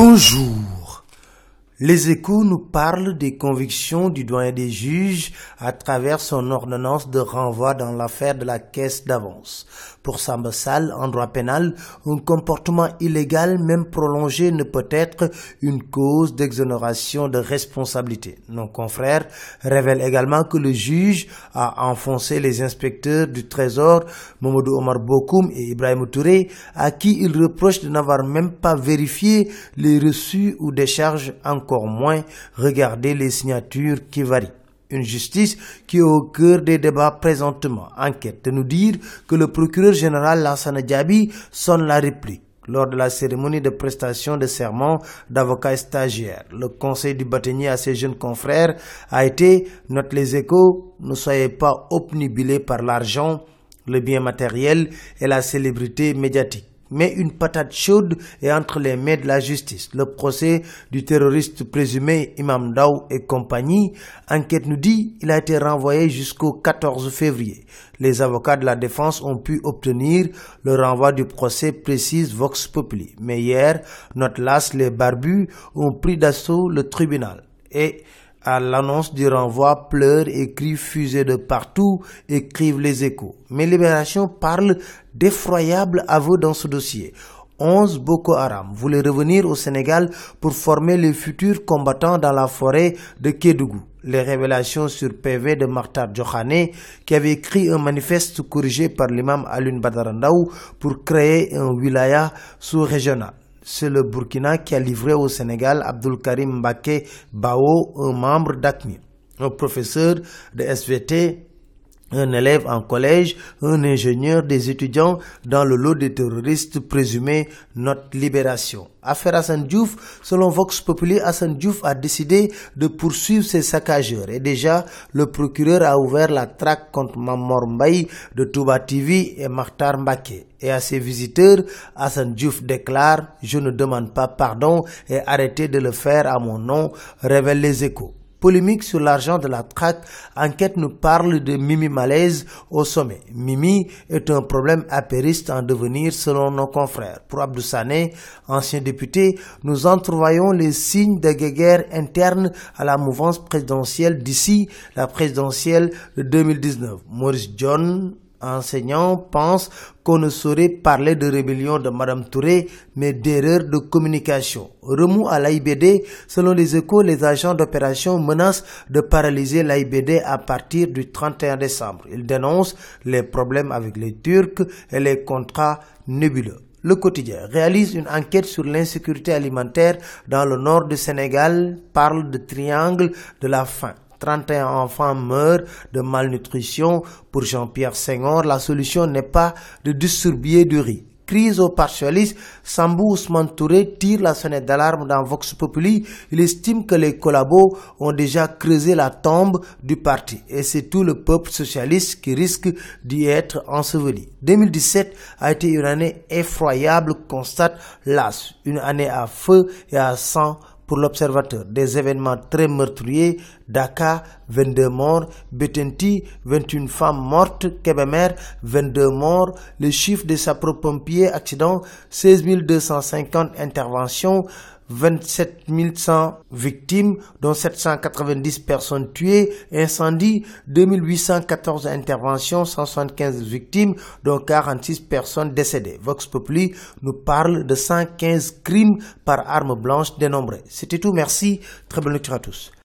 Bonjour les échos nous parlent des convictions du doyen des juges à travers son ordonnance de renvoi dans l'affaire de la caisse d'avance. Pour Sambassal, en droit pénal, un comportement illégal, même prolongé, ne peut être une cause d'exonération de responsabilité. Nos confrères révèlent également que le juge a enfoncé les inspecteurs du Trésor, Momodou Omar Bokoum et Ibrahim Touré, à qui il reproche de n'avoir même pas vérifié les reçus ou charges en encore moins regarder les signatures qui varient. Une justice qui est au cœur des débats présentement. Enquête de nous dire que le procureur général Lassana Diaby sonne la réplique lors de la cérémonie de prestation de serment d'avocats stagiaires. Le conseil du bâtonnier à ses jeunes confrères a été, note les échos, ne soyez pas obnubilés par l'argent, le bien matériel et la célébrité médiatique mais une patate chaude est entre les mains de la justice. Le procès du terroriste présumé Imam Daou et compagnie, enquête nous dit, il a été renvoyé jusqu'au 14 février. Les avocats de la défense ont pu obtenir le renvoi du procès précise Vox Populi. Mais hier, notre las, les barbus, ont pris d'assaut le tribunal. À l'annonce du renvoi, pleurent et cris de partout, écrivent les échos. Mais Libération parle d'effroyables aveux dans ce dossier. 11 Boko Haram voulaient revenir au Sénégal pour former les futurs combattants dans la forêt de Kédougou. Les révélations sur PV de Martar Johané, qui avait écrit un manifeste corrigé par l'imam Alun Badarandaou pour créer un wilaya sous-régional c'est le Burkina qui a livré au Sénégal Abdul Karim Mbake Bao, un membre d'ACMI, un professeur de SVT un élève en collège, un ingénieur, des étudiants dans le lot des terroristes présumés notre libération. Affaire Hassan Diouf, selon Vox Populi, Hassan Diouf a décidé de poursuivre ses saccageurs et déjà le procureur a ouvert la traque contre Mamor Mbaye de Touba TV et Martar Mbake. Et à ses visiteurs, Hassan Diouf déclare « Je ne demande pas pardon et arrêtez de le faire à mon nom », révèle les échos polémique sur l'argent de la traque, enquête nous parle de Mimi Malaise au sommet. Mimi est un problème apériste en devenir selon nos confrères. Pour Abdou ancien député, nous entrevoyons les signes de guerre interne à la mouvance présidentielle d'ici la présidentielle de 2019. Maurice John, enseignants pensent qu'on ne saurait parler de rébellion de Madame Touré, mais d'erreur de communication. Remous à l'AIBD, selon les échos, les agents d'opération menacent de paralyser l'AIBD à partir du 31 décembre. Ils dénoncent les problèmes avec les Turcs et les contrats nébuleux. Le quotidien réalise une enquête sur l'insécurité alimentaire dans le nord du Sénégal, parle de triangle de la faim. 31 enfants meurent de malnutrition. Pour Jean-Pierre Senghor, la solution n'est pas de distribuer du riz. Crise au partialiste, Sambou Ousmane Touré tire la sonnette d'alarme dans Vox Populi. Il estime que les collabos ont déjà creusé la tombe du parti et c'est tout le peuple socialiste qui risque d'y être enseveli. 2017 a été une année effroyable, constate l'AS. Une année à feu et à sang pour l'observateur des événements très meurtriers, Dakar, 22 morts, Betenti, 21 femmes mortes, Kebemer, 22 morts, le chiffre des sapeurs-pompiers accident: 16 250 interventions, 27 100 victimes, dont 790 personnes tuées, incendie, 2814 interventions, 175 victimes, dont 46 personnes décédées. Vox Populi nous parle de 115 crimes par arme blanche dénombrés. C'était tout, merci, très bonne lecture à tous.